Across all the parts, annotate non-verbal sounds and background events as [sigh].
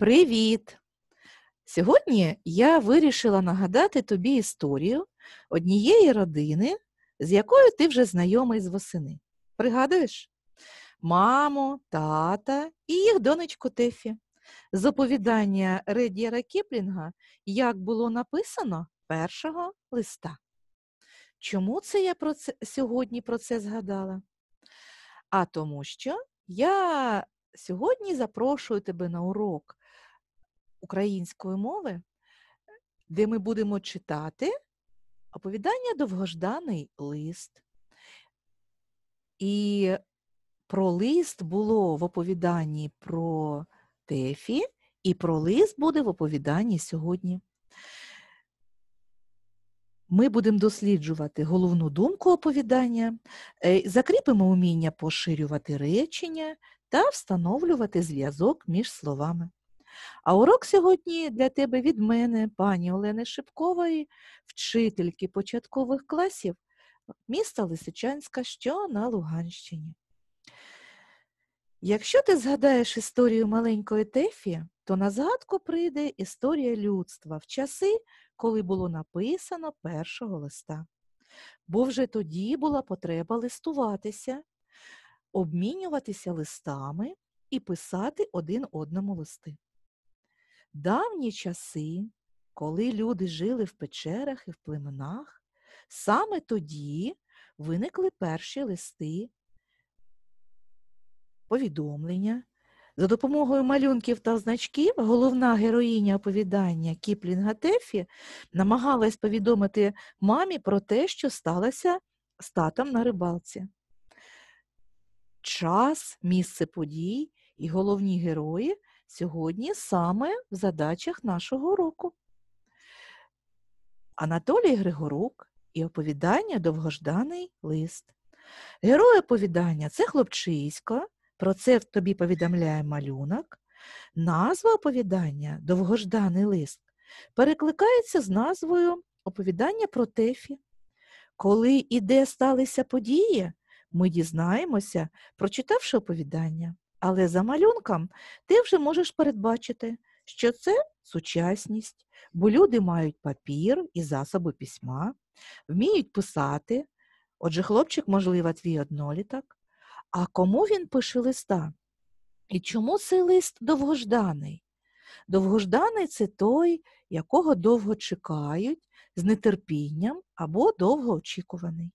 Привіт! Сьогодні я вирішила нагадати тобі історію однієї родини, з якою ти вже знайомий з восени. Пригадуєш? Маму, тата і їх донечку Тефі. З оповідання Редіера Кіплінга, як було написано 1 листа. Чому це я про це, сьогодні про це згадала? А тому що я сьогодні запрошую тебе на урок, української мови, де ми будемо читати оповідання довгожданий лист. І про лист було в оповіданні про Тефі, і про лист буде в оповіданні сьогодні. Ми будемо досліджувати головну думку оповідання, е, закріпимо уміння поширювати речення та встановлювати зв'язок між словами. А урок сьогодні для тебе від мене, пані Олени Шипкової, вчительки початкових класів міста Лисичанська, що на Луганщині. Якщо ти згадаєш історію маленької Тефі, то на згадку прийде історія людства в часи, коли було написано першого листа. Бо вже тоді була потреба листуватися, обмінюватися листами і писати один одному листи давні часи, коли люди жили в печерах і в племенах, саме тоді виникли перші листи, повідомлення. За допомогою малюнків та значків головна героїня оповідання Кіплінга Тефі намагалась повідомити мамі про те, що сталося з татом на рибалці. Час, місце подій і головні герої сьогодні саме в задачах нашого року. Анатолій Григорук і оповідання Довгожданий лист. Герой оповідання це хлопчисько, про це тобі повідомляє малюнок. Назва оповідання Довгожданий лист перекликається з назвою Оповідання про Тефі. Коли і де сталися події, ми дізнаємося, прочитавши оповідання. Але за малюнком ти вже можеш передбачити, що це сучасність, бо люди мають папір і засоби письма, вміють писати. Отже, хлопчик, можливо, твій одноліток. А кому він пише листа? І чому цей лист довгожданий? Довгожданий це той, якого довго чекають, з нетерпінням або довго очікуваний.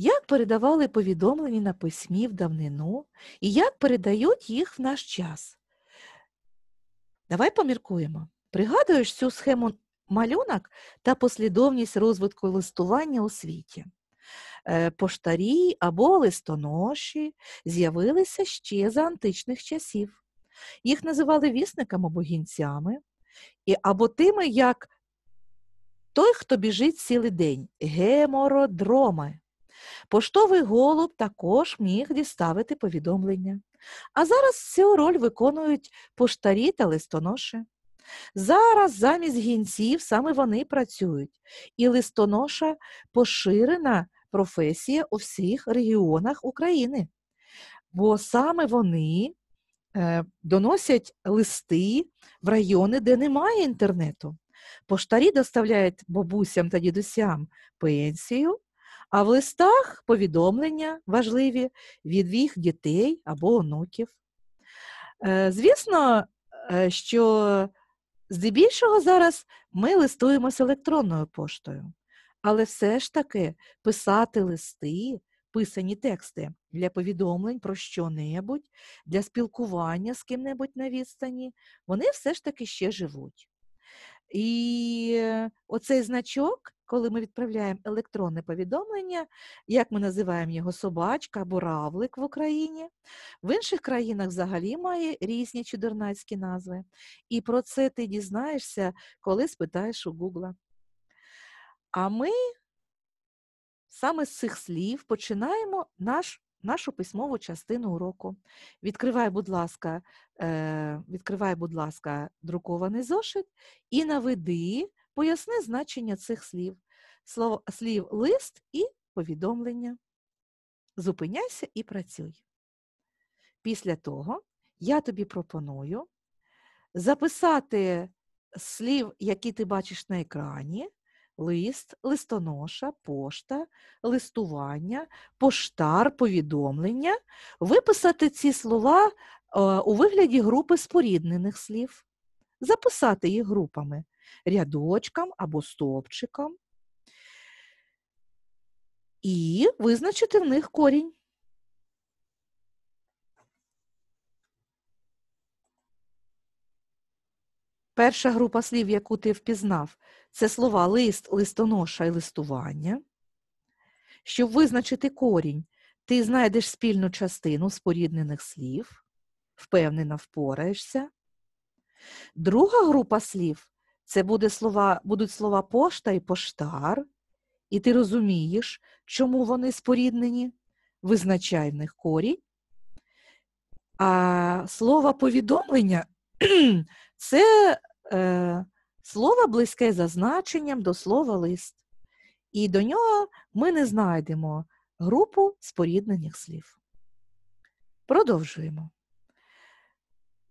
Як передавали повідомлення на письмі в давнину і як передають їх в наш час? Давай поміркуємо. Пригадуєш цю схему малюнок та послідовність розвитку листування у світі. Е, поштарі або листоноші з'явилися ще за античних часів. Їх називали вісниками або гінцями, або тими, як той, хто біжить цілий день гемородроми. Поштовий голуб також міг діставити повідомлення. А зараз цю роль виконують поштарі та листоноші. Зараз замість гінців саме вони працюють, і листоноша поширена професія у всіх регіонах України, бо саме вони е, доносять листи в райони, де немає інтернету. Поштарі доставляють бабусям та дідусям пенсію, а в листах повідомлення важливі від їх дітей або онуків. Е, звісно, е, що здебільшого зараз ми листуємося електронною поштою, але все ж таки писати листи. Писані тексти для повідомлень про що-небудь, для спілкування з ким-небудь на відстані, вони все ж таки ще живуть. І е, оцей значок коли ми відправляємо електронне повідомлення, як ми називаємо його собачка або равлик в Україні. В інших країнах взагалі має різні чудернацькі назви. І про це ти дізнаєшся, коли спитаєш у Гугла. А ми саме з цих слів починаємо наш. Нашу письмову частину уроку. Відкривай, будь ласка, е, відкривай, будь ласка, друкований зошит і наведи Поясни значення цих слів, Слово, слів лист і повідомлення. Зупиняйся і працюй. Після того я тобі пропоную записати слів, які ти бачиш на екрані. Лист, листоноша, пошта, листування, поштар, повідомлення, виписати ці слова е, у вигляді групи споріднених слів, записати їх групами рядочком або стовпчиком і визначити в них корінь. Перша група слів, яку ти впізнав, це слова лист, листоноша і листування. Щоб визначити корінь, ти знайдеш спільну частину споріднених слів, впевнено впораєшся. Друга група слів це буде слова, будуть слова пошта і поштар, і ти розумієш, чому вони споріднені, визначай них корінь. А слово повідомлення [clears throat] це е, слово близьке за значенням до слова лист. І до нього ми не знайдемо групу споріднених слів. Продовжуємо.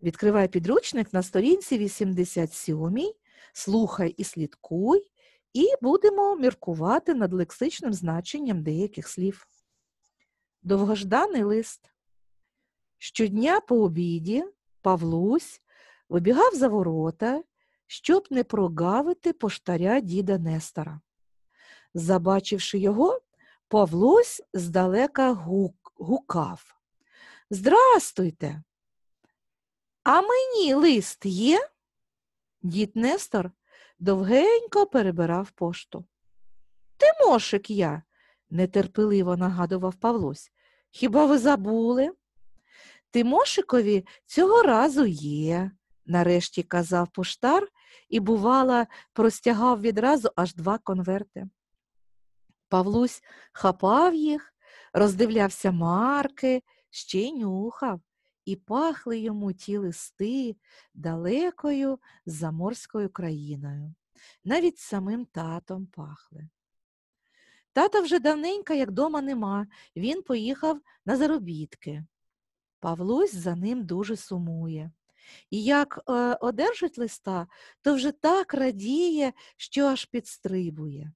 Відкривай підручник на сторінці 87 Слухай і слідкуй, і будемо міркувати над лексичним значенням деяких слів. Довгожданий лист. Щодня по обіді Павлусь вибігав за ворота, щоб не прогавити поштаря діда Нестора. Забачивши його, Павлусь здалека гук, гукав. Здрастуйте! А мені лист є? Дід Нестор довгенько перебирав пошту. Тимошик я, нетерпеливо нагадував Павлось. Хіба ви забули? Тимошикові цього разу є, нарешті казав поштар і, бувала, простягав відразу аж два конверти. Павлусь хапав їх, роздивлявся марки, ще й нюхав і пахли йому ті листи далекою заморською країною, навіть самим татом пахли. Тата вже давненько, як дома нема, він поїхав на заробітки. Павлусь за ним дуже сумує. І як е, одержить листа, то вже так радіє, що аж підстрибує.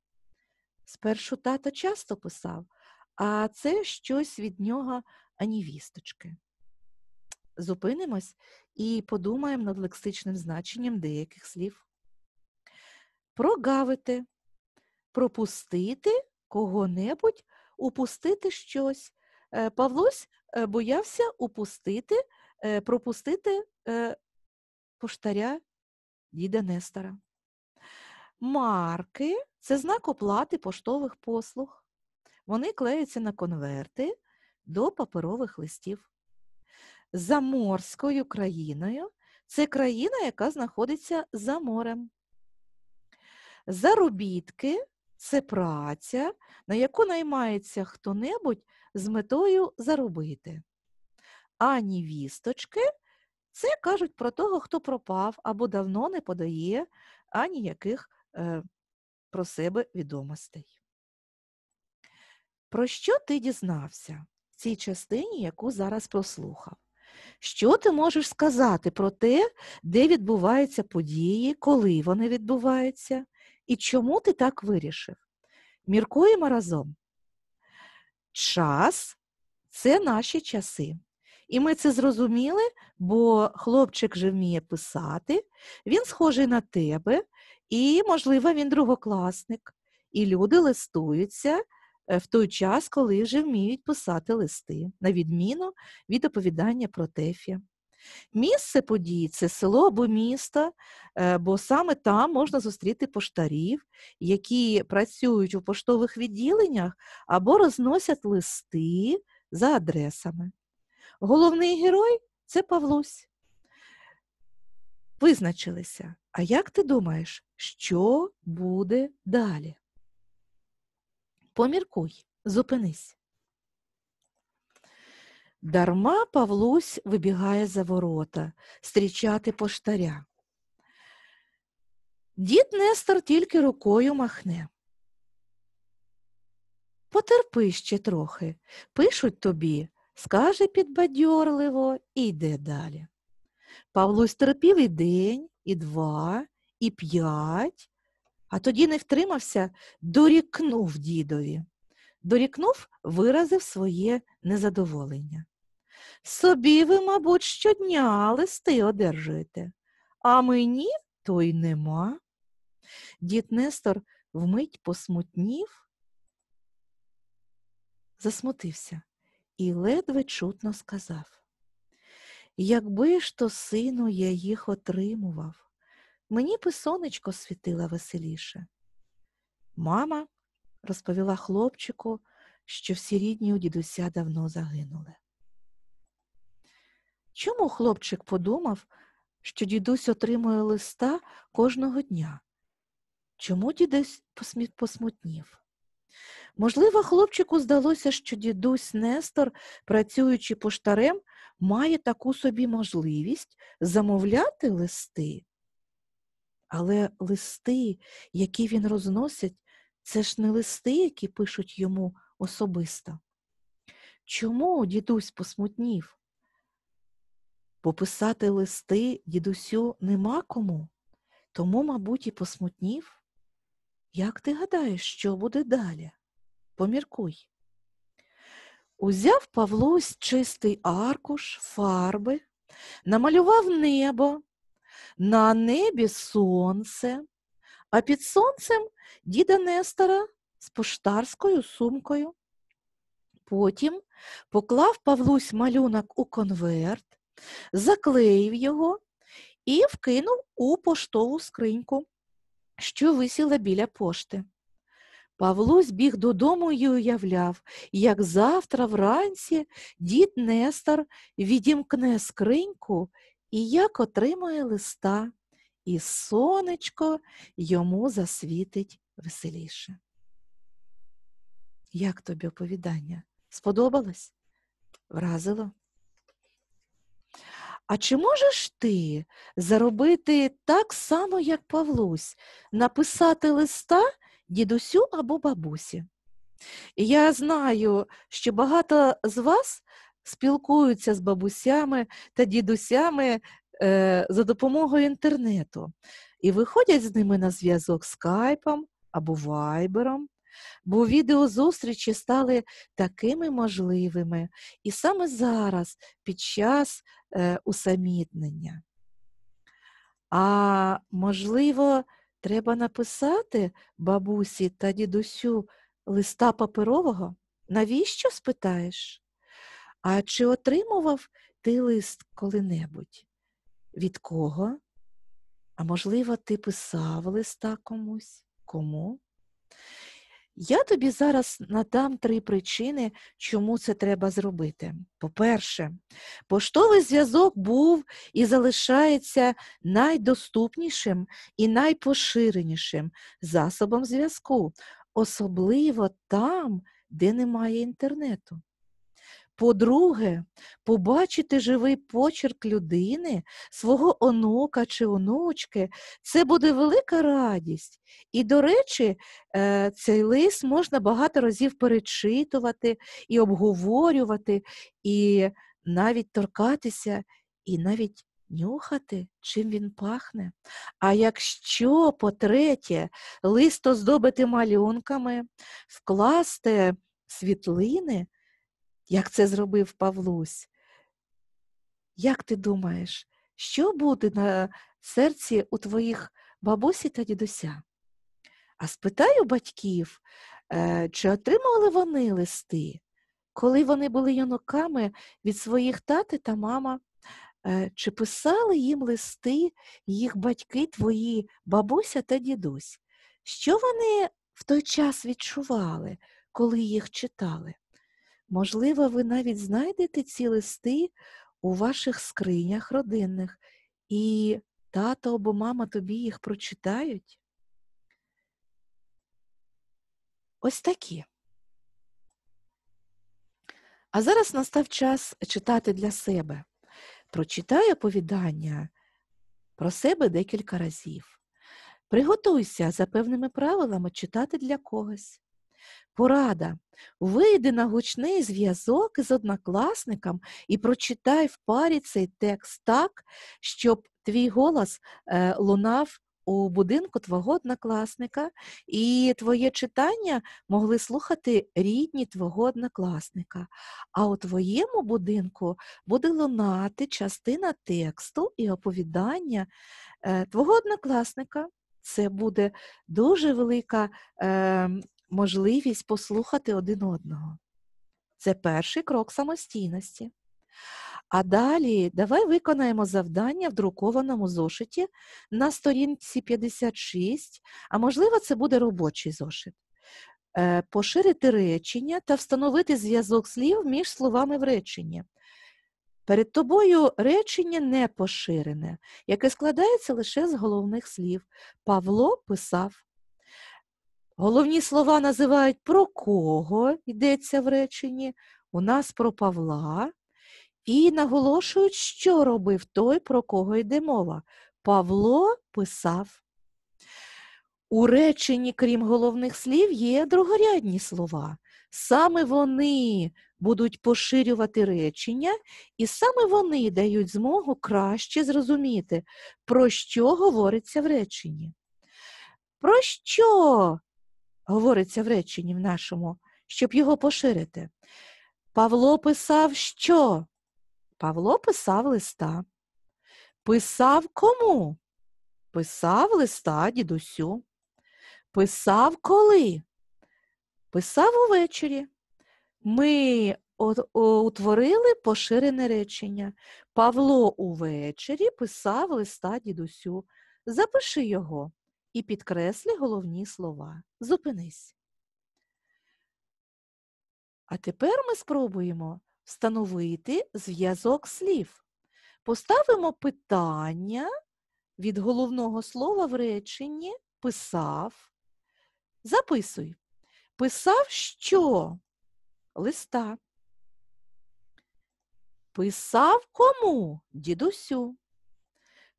Спершу тато часто писав, а це щось від нього ані вісточки зупинимось і подумаємо над лексичним значенням деяких слів. Прогавити, пропустити кого-небудь, упустити щось. Е, Павлось е, боявся упустити, е, пропустити поштаря діда Нестора. Марки це знак оплати поштових послуг. Вони клеються на конверти до паперових листів. За морською країною це країна, яка знаходиться за морем. Заробітки це праця, на яку наймається хто-небудь з метою заробити. Ані вісточки, це кажуть про того, хто пропав або давно не подає ані яких е, про себе відомостей. Про що ти дізнався в цій частині, яку зараз прослухав? Що ти можеш сказати про те, де відбуваються події, коли вони відбуваються, і чому ти так вирішив? Міркуємо разом. Час це наші часи. І ми це зрозуміли, бо хлопчик вже вміє писати, він схожий на тебе, і, можливо, він другокласник. І люди листуються Е, в той час, коли вже вміють писати листи, на відміну від оповідання про Тефі? Місце подій це село або місто, е, бо саме там можна зустріти поштарів, які працюють у поштових відділеннях або розносять листи за адресами. Головний герой це Павлусь. Визначилися. А як ти думаєш, що буде далі? Поміркуй, зупинись. Дарма Павлусь вибігає за ворота стрічати поштаря. Дід Нестор тільки рукою махне. Потерпи ще трохи, пишуть тобі, скаже підбадьорливо і йде далі. Павлусь терпів і день, і два, і п'ять, а тоді не втримався, дорікнув дідові. Дорікнув, виразив своє незадоволення. Собі ви, мабуть, щодня листи одержуєте, а мені то й нема. Дід Нестор вмить посмутнів, засмутився і ледве чутно сказав Якби ж то, сину, я їх отримував мені би сонечко світила веселіше. Мама розповіла хлопчику, що всі рідні у дідуся давно загинули. Чому хлопчик подумав, що дідусь отримує листа кожного дня? Чому дідусь посмутнів? Можливо, хлопчику здалося, що дідусь Нестор, працюючи поштарем, має таку собі можливість замовляти листи. Але листи, які він розносить, це ж не листи, які пишуть йому особисто. Чому дідусь посмутнів? Пописати листи дідусю нема кому, тому, мабуть, і посмутнів. Як ти гадаєш, що буде далі? Поміркуй. Узяв Павлусь чистий аркуш, фарби, намалював небо, на небі сонце, а під сонцем діда Нестора з поштарською сумкою. Потім поклав Павлусь малюнок у конверт, заклеїв його і вкинув у поштову скриньку, що висіла біля пошти. Павлусь біг додому і уявляв, як завтра вранці дід Нестор відімкне скриньку і як отримує листа, і сонечко йому засвітить веселіше. Як тобі оповідання? Сподобалось? Вразило? А чи можеш ти заробити так само, як Павлусь, написати листа дідусю або бабусі? Я знаю, що багато з вас спілкуються з бабусями та дідусями е, за допомогою інтернету і виходять з ними на зв'язок скайпом або вайбером. Бо відеозустрічі стали такими можливими і саме зараз, під час е, усамітнення. А можливо, треба написати бабусі та дідусю листа паперового? Навіщо спитаєш? А чи отримував ти лист коли-небудь? Від кого? А можливо, ти писав листа комусь? Кому? Я тобі зараз надам три причини, чому це треба зробити. По-перше, поштовий зв'язок був і залишається найдоступнішим і найпоширенішим засобом зв'язку, особливо там, де немає інтернету. По-друге, побачити живий почерк людини, свого онука чи онучки це буде велика радість. І, до речі, е, цей лист можна багато разів перечитувати і обговорювати, і навіть торкатися, і навіть нюхати, чим він пахне. А якщо, по-третє, лист оздобити малюнками, вкласти світлини як це зробив Павлусь. Як ти думаєш, що буде на серці у твоїх бабусі та дідуся? А спитаю батьків, е, чи отримували вони листи, коли вони були юнуками від своїх тати та мама? Е, чи писали їм листи їх батьки, твої бабуся та дідусь? Що вони в той час відчували, коли їх читали? Можливо, ви навіть знайдете ці листи у ваших скринях родинних, і тато або мама тобі їх прочитають. Ось такі. А зараз настав час читати для себе. Прочитай оповідання про себе декілька разів. Приготуйся за певними правилами читати для когось. Порада. Вийди на гучний зв'язок з однокласником і прочитай в парі цей текст так, щоб твій голос е, лунав у будинку твого однокласника, і твоє читання могли слухати рідні твого однокласника. А у твоєму будинку буде лунати частина тексту і оповідання е, твого однокласника. Це буде дуже велика е, можливість послухати один одного. Це перший крок самостійності. А далі давай виконаємо завдання в друкованому зошиті на сторінці 56, а можливо, це буде робочий зошит. Е, поширити речення та встановити зв'язок слів між словами в реченні. Перед тобою речення не поширене, яке складається лише з головних слів. Павло писав. Головні слова називають про кого йдеться в реченні, у нас про Павла, і наголошують, що робив той, про кого йде мова. Павло писав. У реченні, крім головних слів, є другорядні слова. Саме вони будуть поширювати речення, і саме вони дають змогу краще зрозуміти, про що говориться в реченні. Про що говориться в реченні в нашому, щоб його поширити. Павло писав що? Павло писав листа. Писав кому? Писав листа, дідусю. Писав коли? Писав увечері. Ми утворили поширене речення. Павло увечері писав листа дідусю. Запиши його і підкреслі головні слова. Зупинись. А тепер ми спробуємо встановити зв'язок слів. Поставимо питання від головного слова в реченні писав. Записуй. Писав що? Листа. Писав кому? Дідусю.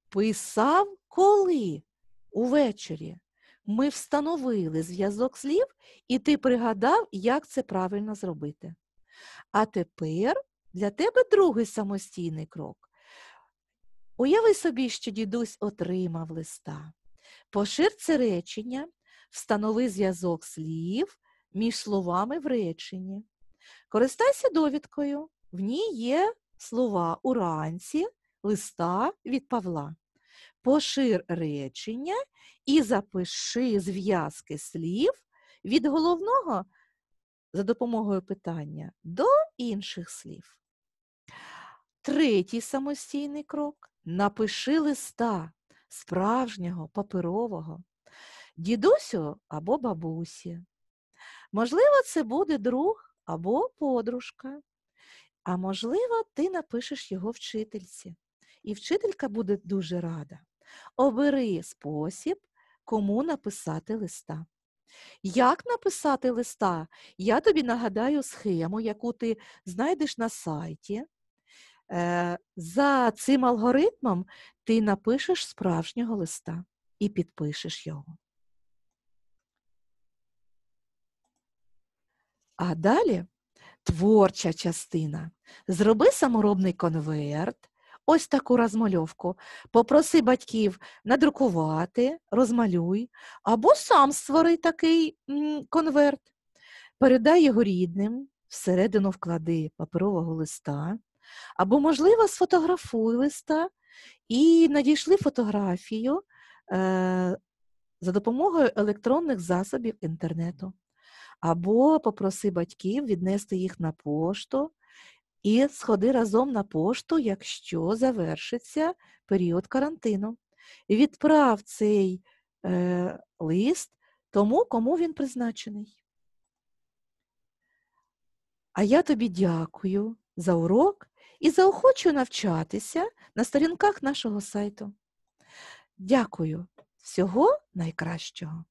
Писав коли? увечері. Ми встановили зв'язок слів, і ти пригадав, як це правильно зробити. А тепер для тебе другий самостійний крок. Уяви собі, що дідусь отримав листа. Пошир це речення, встанови зв'язок слів між словами в реченні. Користайся довідкою, в ній є слова уранці, листа від Павла пошир речення і запиши зв'язки слів від головного за допомогою питання до інших слів. Третій самостійний крок напиши листа справжнього паперового, дідусю або бабусі. Можливо, це буде друг або подружка. А можливо, ти напишеш його вчительці, і вчителька буде дуже рада. Обери спосіб, кому написати листа. Як написати листа? Я тобі нагадаю схему, яку ти знайдеш на сайті. Е, за цим алгоритмом ти напишеш справжнього листа і підпишеш його. А далі творча частина. Зроби саморобний конверт, ось таку розмальовку. Попроси батьків надрукувати, розмалюй, або сам створи такий конверт, передай його рідним, всередину вклади паперового листа, або, можливо, сфотографуй листа і надійшли фотографію. Е за допомогою електронних засобів інтернету, або попроси батьків віднести їх на пошту, і сходи разом на пошту, якщо завершиться період карантину. Відправ цей е, лист тому, кому він призначений. А я тобі дякую за урок і заохочую навчатися на сторінках нашого сайту. Дякую всього найкращого!